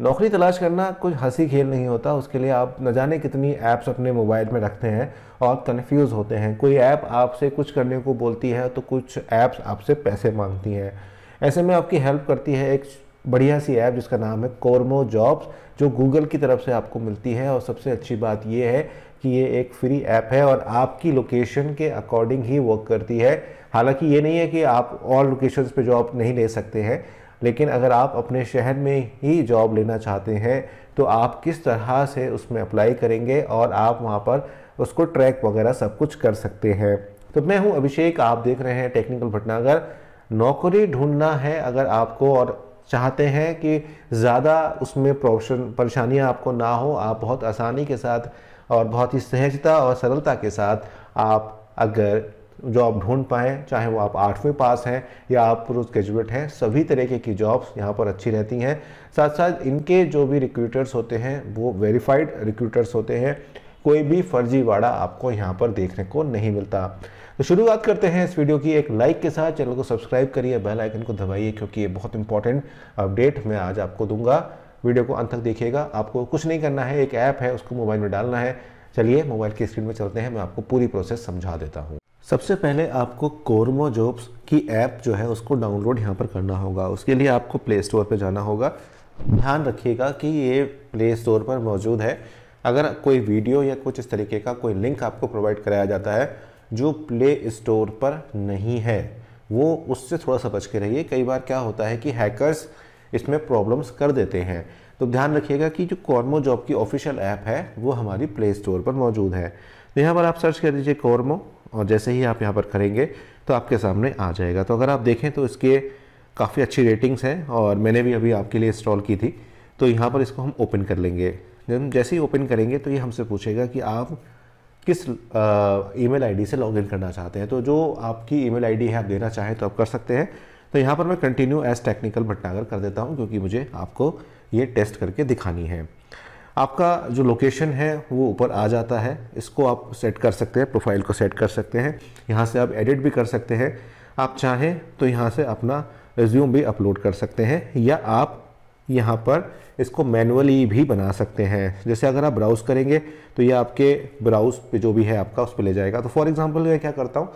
नौकरी तलाश करना कुछ हंसी खेल नहीं होता उसके लिए आप न जाने कितनी ऐप्स अपने मोबाइल में रखते हैं और कन्फ्यूज होते हैं कोई ऐप आपसे कुछ करने को बोलती है तो कुछ ऐप्स आपसे पैसे मांगती हैं ऐसे में आपकी हेल्प करती है एक बढ़िया सी ऐप जिसका नाम है कोरमो जॉब्स जो गूगल की तरफ से आपको मिलती है और सबसे अच्छी बात यह है कि ये एक फ्री ऐप है और आपकी लोकेशन के अकॉर्डिंग ही वर्क करती है हालांकि ये नहीं है कि आप और लोकेशंस पे जॉब नहीं ले सकते हैं लेकिन अगर आप अपने शहर में ही जॉब लेना चाहते हैं तो आप किस तरह से उसमें अप्लाई करेंगे और आप वहाँ पर उसको ट्रैक वगैरह सब कुछ कर सकते हैं तो मैं हूँ अभिषेक आप देख रहे हैं टेक्निकल भटनागर नौकरी ढूंढना है अगर आपको और चाहते हैं कि ज़्यादा उसमें प्रोशन परेशानियाँ आपको ना हो आप बहुत आसानी के साथ और बहुत ही सहजता और सरलता के साथ आप अगर जो आप ढूंढ पाएँ चाहे वो आप आठवीं पास हैं या आप पोस्ट ग्रेजुएट हैं सभी तरीके की जॉब्स यहाँ पर अच्छी रहती हैं साथ साथ इनके जो भी रिक्रूटर्स होते हैं वो वेरीफाइड रिक्रूटर्स होते हैं कोई भी फर्जीवाड़ा आपको यहाँ पर देखने को नहीं मिलता तो शुरुआत करते हैं इस वीडियो की एक लाइक के साथ चैनल को सब्सक्राइब करिए बेल आइकन को दबाइए क्योंकि ये बहुत इंपॉर्टेंट अपडेट मैं आज आपको दूंगा वीडियो को अंत तक देखिएगा आपको कुछ नहीं करना है एक ऐप है उसको मोबाइल में डालना है चलिए मोबाइल की स्क्रीन में चलते हैं मैं आपको पूरी प्रोसेस समझा देता हूँ सबसे पहले आपको कोरमो जॉब्स की ऐप जो है उसको डाउनलोड यहाँ पर करना होगा उसके लिए आपको प्ले स्टोर पर जाना होगा ध्यान रखिएगा कि ये प्ले स्टोर पर मौजूद है अगर कोई वीडियो या कुछ इस तरीके का कोई लिंक आपको प्रोवाइड कराया जाता है जो प्ले स्टोर पर नहीं है वो उससे थोड़ा सा बच के रहिए कई बार क्या होता है कि हैकर्स इसमें प्रॉब्लम्स कर देते हैं तो ध्यान रखिएगा कि जो कॉर्मो जॉब की ऑफिशियल ऐप है वो हमारी प्ले स्टोर पर मौजूद है तो यहाँ पर आप सर्च कर दीजिए कॉर्मो और जैसे ही आप यहाँ पर करेंगे तो आपके सामने आ जाएगा तो अगर आप देखें तो इसके काफ़ी अच्छी रेटिंग्स हैं और मैंने भी अभी आपके लिए इंस्टॉल की थी तो यहाँ पर इसको हम ओपन कर लेंगे जब जैसे ही ओपन करेंगे तो ये हमसे पूछेगा कि आप किस ईमेल आईडी से लॉगिन करना चाहते हैं तो जो आपकी ईमेल आईडी है आप देना चाहें तो आप कर सकते हैं तो यहाँ पर मैं कंटिन्यू एज टेक्निकल भटनागर कर देता हूँ क्योंकि मुझे आपको ये टेस्ट करके दिखानी है आपका जो लोकेशन है वो ऊपर आ जाता है इसको आप सेट कर सकते हैं प्रोफाइल को सेट कर सकते हैं यहाँ से आप एडिट भी कर सकते हैं आप चाहें तो यहाँ से अपना रिज्यूम भी अपलोड कर सकते हैं या आप यहाँ पर इसको मैनुअली भी बना सकते हैं जैसे अगर आप ब्राउज़ करेंगे तो ये आपके ब्राउज़ पे जो भी है आपका उस पर ले जाएगा तो फॉर एग्ज़ाम्पल मैं क्या करता हूँ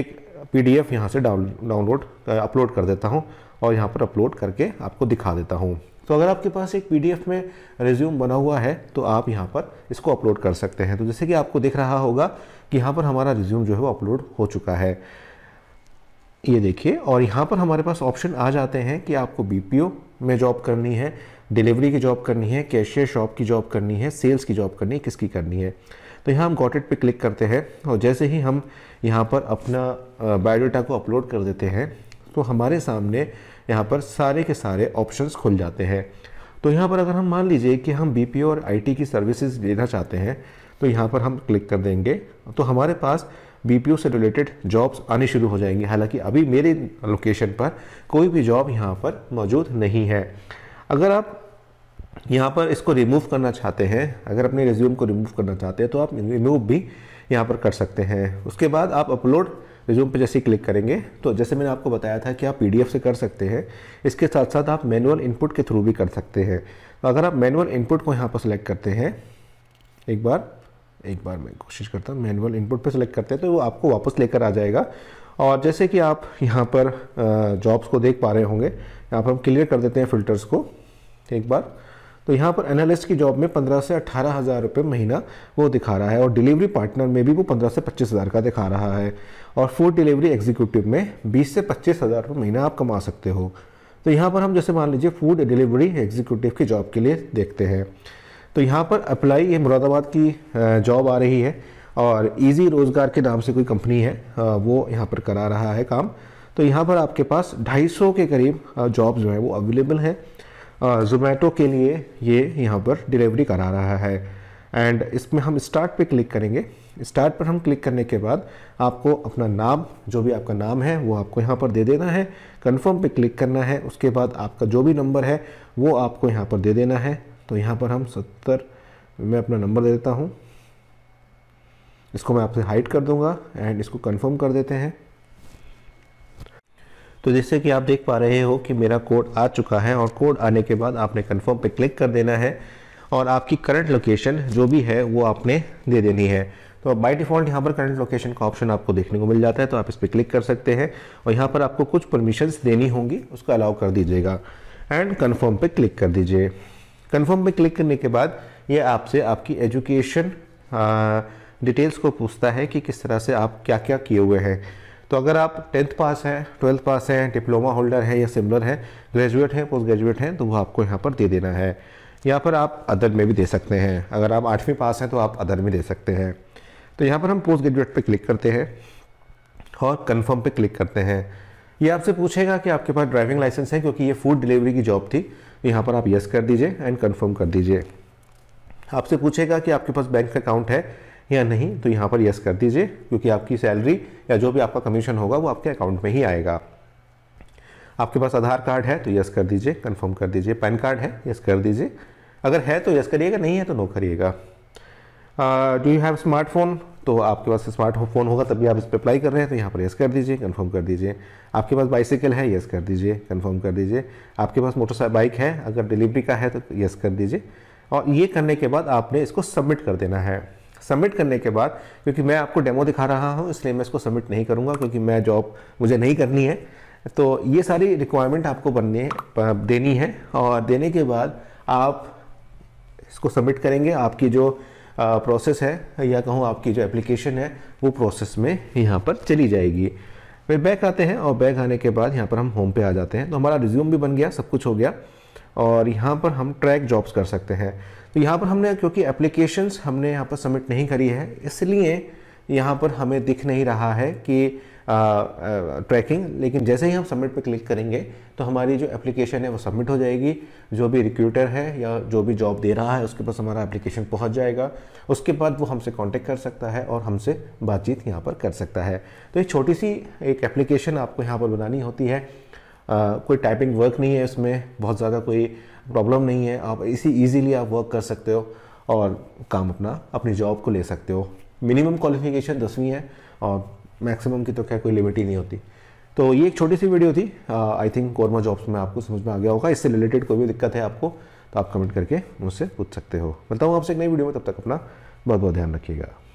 एक पी डी एफ़ यहाँ से डाउन डाउनलोड अपलोड कर देता हूँ और यहाँ पर अपलोड करके आपको दिखा देता हूँ तो अगर आपके पास एक पी में रेज्यूम बना हुआ है तो आप यहाँ पर इसको अपलोड कर सकते हैं तो जैसे कि आपको दिख रहा होगा कि यहाँ पर हमारा रिज्यूम जो है वो अपलोड हो चुका है ये देखिए और यहाँ पर हमारे पास ऑप्शन आ जाते हैं कि आपको बी में जॉब करनी है डिलीवरी की जॉब करनी है कैशियर शॉप की जॉब करनी है सेल्स की जॉब करनी है किसकी करनी है तो यहाँ हम गॉटेट पे क्लिक करते हैं और जैसे ही हम यहाँ पर अपना बायोडाटा को अपलोड कर देते हैं तो हमारे सामने यहाँ पर सारे के सारे ऑप्शंस खुल जाते हैं तो यहाँ पर अगर हम मान लीजिए कि हम बी और आई की सर्विसेज लेना चाहते हैं तो यहाँ पर हम क्लिक कर देंगे तो हमारे पास बी से रिलेटेड जॉब्स आने शुरू हो जाएंगे हालांकि अभी मेरे लोकेशन पर कोई भी जॉब यहाँ पर मौजूद नहीं है अगर आप यहाँ पर इसको रिमूव करना चाहते हैं अगर अपने रिज्यूम को रिमूव करना चाहते हैं तो आप रिमूव भी यहाँ पर कर सकते हैं उसके बाद आप अपलोड रिज्यूम पे जैसे ही क्लिक करेंगे तो जैसे मैंने आपको बताया था कि आप पी से कर सकते हैं इसके साथ साथ आप मैनुअल इनपुट के थ्रू भी कर सकते हैं तो अगर आप मैनुअल इनपुट को यहाँ पर सेलेक्ट करते हैं एक बार एक बार मैं कोशिश करता हूँ मैनुअल इनपुट पर सेलेक्ट करते हैं तो वो आपको वापस लेकर आ जाएगा और जैसे कि आप यहाँ पर जॉब्स को देख पा रहे होंगे यहाँ पर हम क्लियर कर देते हैं फ़िल्टर्स को एक बार तो यहाँ पर एनालिस्ट की जॉब में पंद्रह से अट्ठारह हज़ार रुपये महीना वो दिखा रहा है और डिलीवरी पार्टनर में भी वो पंद्रह से पच्चीस हज़ार का दिखा रहा है और फूड डिलीवरी एग्जीक्यूटिव में बीस से पच्चीस हज़ार रुपये महीना आप कमा सकते हो तो यहाँ पर हम जैसे मान लीजिए फूड डिलीवरी एग्जीक्यूटिव की जॉब के लिए देखते हैं तो यहाँ पर अप्लाई ये मुरादाबाद की जॉब आ रही है और इजी रोज़गार के नाम से कोई कंपनी है वो यहाँ पर करा रहा है काम तो यहाँ पर आपके पास 250 के करीब जॉब जो है वो अवेलेबल हैं जोमेटो के लिए ये यहाँ पर डिलीवरी करा रहा है एंड इसमें हम स्टार्ट पे क्लिक करेंगे स्टार्ट पर हम क्लिक करने के बाद आपको अपना नाम जो भी आपका नाम है वो आपको यहाँ पर दे देना है कंफर्म पे क्लिक करना है उसके बाद आपका जो भी नंबर है वो आपको यहाँ पर दे देना है तो यहाँ पर हम सत्तर मैं अपना नंबर दे देता हूँ इसको मैं आपसे हाइड कर दूँगा एंड इसको कन्फर्म कर देते हैं तो जैसे कि आप देख पा रहे हो कि मेरा कोड आ चुका है और कोड आने के बाद आपने कन्फर्म पर क्लिक कर देना है और आपकी करंट लोकेशन जो भी है वो आपने दे देनी है तो बाई डिफ़ॉल्ट यहाँ पर करंट लोकेशन का ऑप्शन आपको देखने को मिल जाता है तो आप इस पर क्लिक कर सकते हैं और यहाँ पर आपको कुछ परमिशंस देनी होंगी उसको अलाउ कर दीजिएगा एंड कन्फर्म पे क्लिक कर दीजिए कन्फर्म पे क्लिक करने के बाद ये आपसे आपकी एजुकेशन डिटेल्स को पूछता है कि किस तरह से आप क्या क्या किए हुए हैं तो अगर आप टेंथ पास हैं ट्वेल्थ पास हैं डिप्लोमा होल्डर हैं या सिमिलर हैं ग्रेजुएट हैं पोस्ट ग्रेजुएट हैं तो वो आपको यहाँ पर दे देना है यहाँ पर आप अदर में भी दे सकते हैं अगर आप आठवीं पास हैं तो आप अदर में दे सकते हैं तो यहाँ पर हम पोस्ट ग्रेजुएट पर क्लिक करते हैं और कन्फर्म पर क्लिक करते हैं ये आपसे पूछेगा कि आपके पास ड्राइविंग लाइसेंस है क्योंकि ये फूड डिलीवरी की जॉब थी यहाँ पर आप यस कर दीजिए एंड कन्फर्म कर दीजिए आपसे पूछेगा कि आपके पास बैंक अकाउंट है या नहीं तो यहाँ पर यस कर दीजिए क्योंकि आपकी सैलरी या जो भी आपका कमीशन होगा वो आपके अकाउंट में ही आएगा आपके पास आधार कार्ड है तो यस कर दीजिए कंफर्म कर दीजिए पैन कार्ड है यस कर दीजिए अगर है तो यस करिएगा नहीं है तो नो करिएगा डू यू हैव स्मार्टफोन तो आपके पास स्मार्टफोन होगा तभी आप इस पर अप्लाई कर रहे हैं तो यहाँ पर यस कर दीजिए कंफर्म कर दीजिए आपके पास बाइसिकल है यस कर दीजिए कंफर्म कर दीजिए आपके पास मोटरसाइकिल बाइक है अगर डिलीवरी का है तो यस कर दीजिए और ये करने के बाद आपने इसको सबमिट कर देना है सबमिट करने के बाद क्योंकि मैं आपको डेमो दिखा रहा हूँ इसलिए मैं इसको सबमिट नहीं करूँगा क्योंकि मैं जॉब मुझे नहीं करनी है तो ये सारी रिक्वायरमेंट आपको बनने देनी है और देने के बाद आप इसको सबमिट करेंगे आपकी जो प्रोसेस है या कहूँ आपकी जो एप्लीकेशन है वो प्रोसेस में यहाँ पर चली जाएगी फिर बैक आते हैं और बैक आने के बाद यहाँ पर हम होम पे आ जाते हैं तो हमारा रिज्यूम भी बन गया सब कुछ हो गया और यहाँ पर हम ट्रैक जॉब्स कर सकते हैं तो यहाँ पर हमने क्योंकि एप्लीकेशंस हमने यहाँ पर सबमिट नहीं करी है इसलिए यहाँ पर हमें दिख नहीं रहा है कि ट्रैकिंग लेकिन जैसे ही हम सबमिट पर क्लिक करेंगे तो हमारी जो एप्लीकेशन है वो सबमिट हो जाएगी जो भी रिक्रूटर है या जो भी जॉब दे रहा है उसके पास हमारा एप्लीकेशन पहुंच जाएगा उसके बाद वो हमसे कांटेक्ट कर सकता है और हमसे बातचीत यहाँ पर कर सकता है तो एक छोटी सी एक एप्लीकेशन आपको यहाँ पर बनानी होती है आ, कोई टाइपिंग वर्क नहीं है इसमें बहुत ज़्यादा कोई प्रॉब्लम नहीं है आप इसी ईजीली आप वर्क कर सकते हो और काम अपना अपनी जॉब को ले सकते हो मिनिमम क्वालिफिकेशन दसवीं है और मैक्सिमम की तो क्या कोई लिमिट ही नहीं होती तो ये एक छोटी सी वीडियो थी आई थिंक कोरमा जॉब्स में आपको समझ में आ गया होगा इससे रिलेटेड कोई भी दिक्कत है आपको तो आप कमेंट करके मुझसे पूछ सकते हो मिलता हूँ आपसे एक नई वीडियो में तब तक अपना बहुत बहुत ध्यान रखिएगा